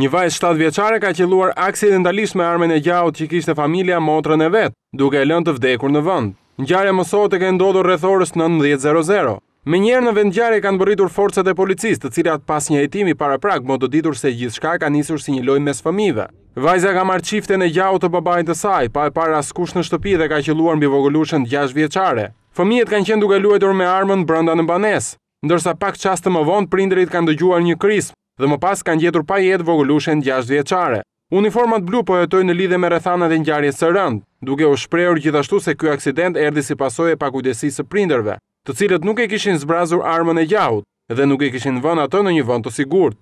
Një vajz 7 vjeçare ka qelluar aksidentalisht me armën e gjaut që kishte familja motrën e vet, duke e lënë të vdekur në vend. Ngjarja më sot e ka ndodhur rreth orës 19:00. Me njerë në vendjarë kanë bëritur forcët e policistë, të cilat pas një jetimi para prak, më të ditur se gjithë shka ka njësur si një lojnë mes fëmive. Vajza ka marë qifte në gjau të babajnë të saj, pa e para askush në shtëpi dhe ka që në bivogullushën 6 vjeqare. Fëmijet kanë qenë duke luetur me armën brënda në banes, ndërsa pak qastë më vonë, prinderit kanë dëgjuar një krismë dhe më pas kanë gjetur pa jetë vogëlushën gjasht vjeqare. Uniformat blu po e toj në lidhe me rëthana e njarje së rënd, duke o shprejur gjithashtu se kjo aksident erdi si pasoj e pakujdesi së prinderve, të cilët nuk e kishin zbrazur armën e gjahut dhe nuk e kishin vën ato në një vënd të sigurt.